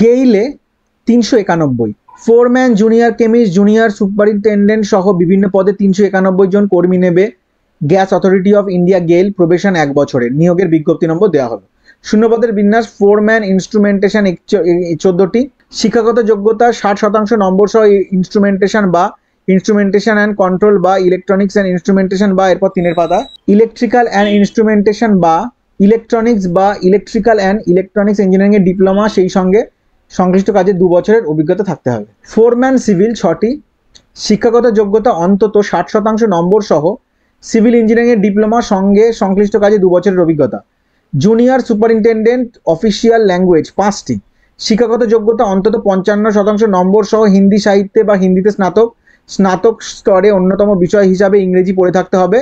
গেইলে তিনশো একানব্বই foreman junior chemist junior superintendent সহ বিভিন্ন পদে তিনশো একানব্বই জন কর্মী নেবে gas authority of India GAIL probation এক বছরের নিয়োগের বিজ্ঞপ্তি নম্বর দেওয়া হবে শূন্যপদের বিন্যাস ফোরম্যান ইনস্ট্রুমেন্টেশন চোদ্দটি শিক্ষাগত যোগ্যতা ষাট শতাংশ নম্বর সহ ইনস্ট্রুমেন্টেশন বা ইনস্ট্রুমেন্টেশন অ্যান্ড কন্ট্রোল বা ইলেকট্রনিক্স অ্যান্ড ইনস্ট্রুমেন্টেশন বা এরপর তিনের পাতা ইলেকট্রিক্যাল অ্যান্ড ইনস্ট্রুমেন্টেশন বা ইলেকট্রনিক্স বা ইলেকট্রিক্যাল অ্যান্ড ইলেকট্রনিক্স ইঞ্জিনিয়ারিংয়ের ডিপ্লোমা সেই সঙ্গে সংশ্লিষ্ট কাজে দু বছরের অভিজ্ঞতা থাকতে হবে ফোরম্যান সিভিল ছটি শিক্ষাগত যোগ্যতা অন্তত ষাট শতাংশ নম্বর সহ সিভিল ইঞ্জিনিয়ারিংয়ের ডিপ্লোমা সঙ্গে সংশ্লিষ্ট কাজে দু বছরের অভিজ্ঞতা জুনিয়র সুপারিনটেন্ডেন্ট অফিসিয়াল ল্যাঙ্গুয়েজ পাঁচটি শিক্ষাগত যোগ্যতা অন্তত পঞ্চান্ন শতাংশ নম্বর সহ হিন্দি সাহিত্যে বা হিন্দিতে স্নাতক স্নাতক স্তরে অন্যতম বিষয় হিসাবে ইংরেজি পড়ে থাকতে হবে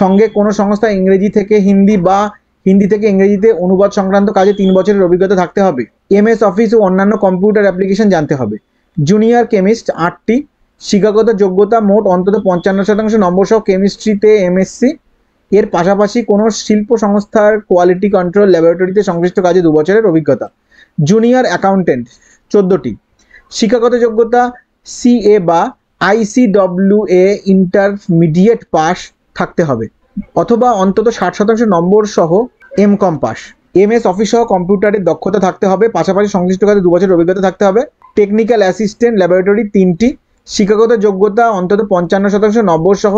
সঙ্গে কোনো সংস্থা ইংরেজি থেকে হিন্দি বা হিন্দি থেকে ইংরেজিতে অনুবাদ সংক্রান্ত কাজে তিন বছরের অভিজ্ঞতা থাকতে হবে এমএস e অফিস ও অন্যান্য কম্পিউটার অ্যাপ্লিকেশন জানতে হবে জুনিয়র কেমিস্ট আটটি শিক্ষাগত যোগ্যতা মোট অন্তত পঞ্চান্ন শতাংশ নম্বর সহ কেমিস্ট্রিতে এমএসসি এর পাশাপাশি কোনো শিল্প সংস্থার কোয়ালিটি কন্ট্রোল ল্যাবরেটরিতে সংশ্লিষ্ট কাজে দু বছরের অভিজ্ঞতা জুনিয়র অ্যাকাউন্টেন্ট চোদ্দোটি শিক্ষাগত যোগ্যতা সিএ বা আইসিডব্লিউ এ ইন্টারমিডিয়েট পাস থাকতে হবে অথবা অন্তত ষাট শতাংশ নম্বর সহ M Com pass MS office সহ কম্পিউটারে দক্ষতা থাকতে হবে পাশাপাশি সংশ্লিষ্ট কাজে দু বছর অভিজ্ঞতা থাকতে হবে টেকনিক্যাল অ্যাসিস্ট্যান্ট ল্যাবরেটরি তিনটি শিক্ষাগত যোগ্যতা অন্তত পঞ্চান্ন শতাংশ নব্বই সহ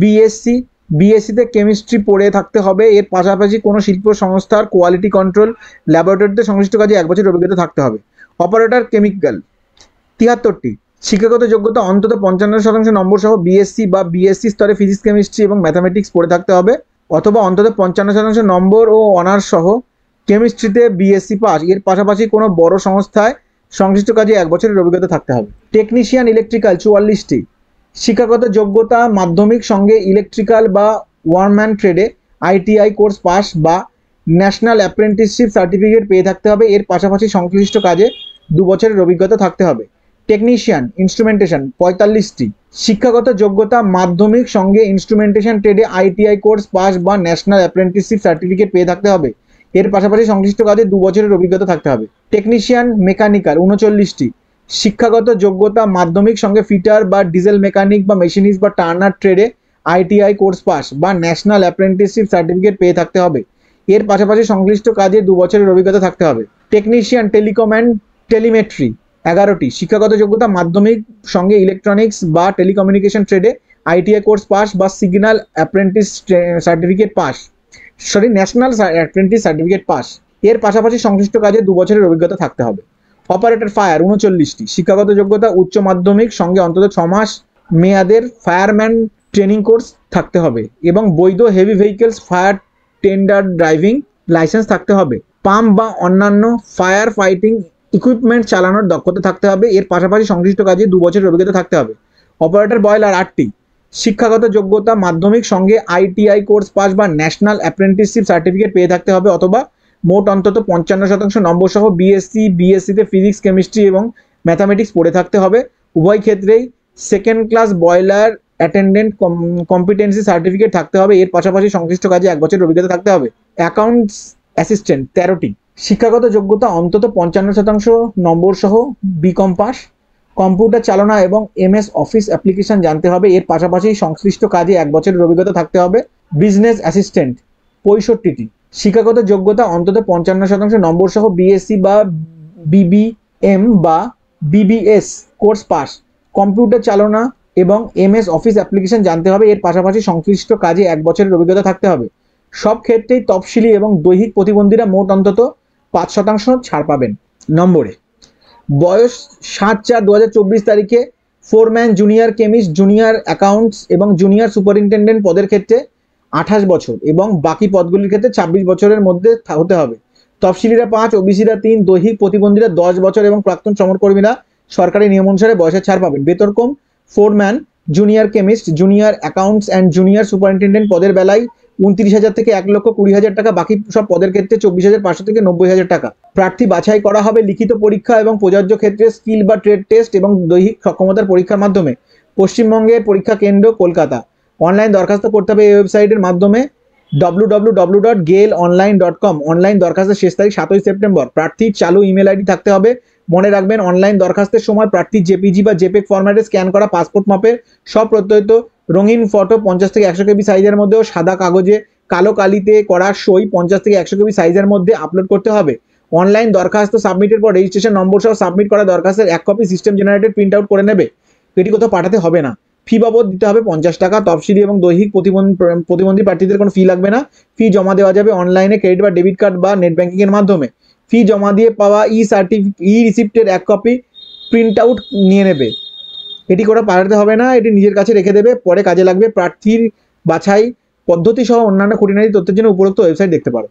বিএসসি বিএসসিতে কেমিস্ট্রি পড়ে থাকতে হবে এর পাশাপাশি কোনো শিল্প সংস্থার কোয়ালিটি কন্ট্রোল ল্যাবরেটরিতে সংশ্লিষ্ট কাজে এক বছর অভিজ্ঞতা থাকতে হবে অপারেটর কেমিক্যাল তিয়াত্তরটি শিক্ষাগত যোগ্যতা অন্তত পঞ্চান্ন শতাংশ নম্বর সহ বিএসসি বা বিএসসি স্তরে ফিজিক্স কেমিস্ট্রি এবং ম্যাথামেটিক্স পড়ে থাকতে হবে অথবা অন্তত পঞ্চান্ন শতাংশ নম্বর ও অনার্স সহ কেমিস্ট্রিতে বিএসসি পাস এর পাশাপাশি কোনো বড় সংস্থায় সংশ্লিষ্ট কাজে এক বছরের অভিজ্ঞতা থাকতে হবে টেকনিশিয়ান ইলেকট্রিক্যাল চুয়াল্লিশটি শিক্ষাগত যোগ্যতা মাধ্যমিক সঙ্গে ইলেকট্রিক্যাল বা ওয়ারম্যান ট্রেডে আইটিআই কোর্স পাস বা ন্যাশনাল অ্যাপ্রেন্টিসশিপ সার্টিফিকেট পেয়ে থাকতে হবে এর পাশাপাশি সংশ্লিষ্ট কাজে দু বছরের অভিজ্ঞতা থাকতে হবে টেকনিশিয়ান ইনস্ট্রুমেন্টেশন পঁয়তাল্লিশটি শিক্ষাগত যোগ্যতা মাধ্যমিক সঙ্গে ইনস্ট্রুমেন্টেশন ট্রেডে আইটিআই কোর্স পাস বা ন্যাশনাল অ্যাপ্রেন্টিসশিপ সার্টিফিকেট পেয়ে থাকতে হবে এর পাশাপাশি সংশ্লিষ্ট কাজে দু বছরের অভিজ্ঞতা থাকতে হবে টেকনিশিয়ান মেকানিক্যাল উনচল্লিশটি শিক্ষাগত যোগ্যতা মাধ্যমিক সঙ্গে ফিটার বা ডিজেল মেকানিক বা মেশিনিস বা টার্নার ট্রেডে আইটিআই কোর্স পাস বা ন্যাশনাল অ্যাপ্রেন্টিসশিপ সার্টিফিকেট পেয়ে থাকতে হবে এর পাশাপাশি সংশ্লিষ্ট কাজে দু বছরের অভিজ্ঞতা থাকতে হবে টেকনিশিয়ান টেলিকম অ্যান্ড টেলিমেট্রি এগারোটি শিক্ষাগত যোগ্যতা মাধ্যমিক সঙ্গে ইলেকট্রনিক্স বা টেলিকমিউনিকেশন ট্রেডে আইটিআই কোর্স পাস বা signal apprentice certificate pass sorry national apprentice certificate pass এর পাশাপাশি সংশ্লিষ্ট কাজে দু বছরের অভিজ্ঞতা থাকতে হবে অপারেটর ফায়ার উনচল্লিশটি শিক্ষাগত যোগ্যতা উচ্চ মাধ্যমিক সঙ্গে অন্তত ছ মাস মেয়াদের ফায়ারম্যান ট্রেনিং কোর্স থাকতে হবে এবং বৈধ heavy vehicles fire tender driving licence থাকতে হবে পাম্প বা অন্যান্য ফায়ার ফাইটিং ইকুইপমেন্ট চালানোর দক্ষতা থাকতে হবে এর পাশাপাশি সংশ্লিষ্ট কাজে দু বছরের অভিজ্ঞতা থাকতে হবে অপারেটর বয়লার আটটি শিক্ষাগত যোগ্যতা মাধ্যমিক সঙ্গে আইটিআই কোর্স পাস বা ন্যাশনাল অ্যাপ্রেন্টিসশিপ সার্টিফিকেট পেয়ে থাকতে হবে অথবা মোট অন্তত পঞ্চান্ন শতাংশ নম্বর সহ বিএসসি বিএসসিতে ফিজিক্স কেমিস্ট্রি এবং ম্যাথামেটিক্স পড়ে থাকতে হবে উভয় ক্ষেত্রেই second class boiler attendant competency certificate থাকতে হবে এর পাশাপাশি সংশ্লিষ্ট কাজে এক বছরের অভিজ্ঞতা থাকতে হবে অ্যাকাউন্টস অ্যাসিস্ট্যান্ট তেরোটি শিক্ষাগত যোগ্যতা অন্তত পঞ্চান্ন শতাংশ নম্বর সহ বিকম পাস কম্পিউটার চালনা এবং এমএস অফিস অ্যাপ্লিকেশন জানতে হবে এর পাশাপাশি সংশ্লিষ্ট কাজে এক বছরের অভিজ্ঞতা থাকতে হবে বিজনেস অ্যাসিস্ট্যান্ট পঁয়ষট্টিটি শিক্ষাগত যোগ্যতা অন্তত পঞ্চান্ন শতাংশ নম্বর সহ বিএসসি বা এম বা বিবিএস কোর্স পাস কম্পিউটার চালনা এবং এমএস অফিস অ্যাপ্লিকেশন জানতে হবে এর পাশাপাশি সংশ্লিষ্ট কাজে এক বছরের অভিজ্ঞতা থাকতে হবে সব ক্ষেত্রেই তফসিলি এবং দৈহিক প্রতিবন্ধীরা মোট অন্তত পাঁচ শতাংশ ছাড় পাবেন নম্বরে বয়স সাত চার দু তারিখে foreman junior chemist junior accounts এবং জুনিয়র সুপারিনটেন্ডেন্ট পদের ক্ষেত্রে আঠাশ বছর এবং বাকি পদগুলির ক্ষেত্রে ২৬ বছরের মধ্যে হতে হবে তফসিলিরা পাঁচ ওবিসিরা তিন দৈহিক প্রতিবন্ধীরা দশ বছর এবং প্রাক্তন সমরকর্মীরা সরকারি নিয়ম অনুসারে বয়সের ছাড় পাবেন বেতরকম foreman junior chemist junior accounts and junior superintendent পদের বেলায় উনত্রিশ হাজার থেকে এক লক্ষ কুড়ি হাজার টাকা বাকি সব পদের ক্ষেত্রে চব্বিশ হাজার পাঁচশো থেকে নব্বই হাজার টাকা প্রার্থী বাছাই করা হবে লিখিত পরীক্ষা এবং প্রযোজ্য ক্ষেত্রে স্কিল বা ট্রেড টেস্ট এবং দৈহিক সক্ষমতার পরীক্ষার মাধ্যমে পশ্চিমবঙ্গের পরীক্ষা কেন্দ্র কলকাতা অনলাইন দরখাস্ত করতে হবে এই ওয়েবসাইটের মাধ্যমে W W W dot GAIL online dot com online দরখাস্তের শেষ তারিখ সাতই সেপ্টেম্বর প্রার্থীর চালু ইমেল আইডি থাকতে হবে মনে রাখবেন অনলাইন দরখাস্তের সময় প্রার্থী জেপিজি বা জেপেক ফরম্যাটে স্ক্যান করা পাসপোর্ট মাপের প্রত্যয়িত রঙিন ফটো পঞ্চাশ থেকে একশো কেবি সাইজের মধ্যেও সাদা কাগজে কালো কালিতে করা সই পঞ্চাশ থেকে একশো কেবি সাইজের মধ্যে আপলোড করতে হবে অনলাইন দরখাস্ত সাবমিটের পর রেজিস্ট্রেশন নম্বর সহ সাবমিট করা দরখাস্তের এক copy system generated print out করে নেবে এটি কোথাও পাঠাতে হবে না ফি বাবদ দিতে হবে পঞ্চাশ টাকা তফসিলি এবং দৈহিক প্রতিবন্ধী প্রার্থীদের কোনো ফি লাগবে না ফি জমা দেওয়া যাবে অনলাইনে ক্রেডিট বা ডেবিট কার্ড বা নেট ব্যাঙ্কিংয়ের মাধ্যমে ফি জমা দিয়ে পাওয়া ই সার্টিফিকে ই রিসিপ্টের এক কপি প্রিন্ট আউট নিয়ে নেবে এটি করে পাঠাতে হবে না এটি নিজের কাছে রেখে দেবে পরে কাজে লাগবে প্রার্থীর বাছাই পদ্ধতি সহ অন্যান্য খুঁটিনাটি তথ্যের জন্য উপরোক্ত ওয়েবসাইট দেখতে পারো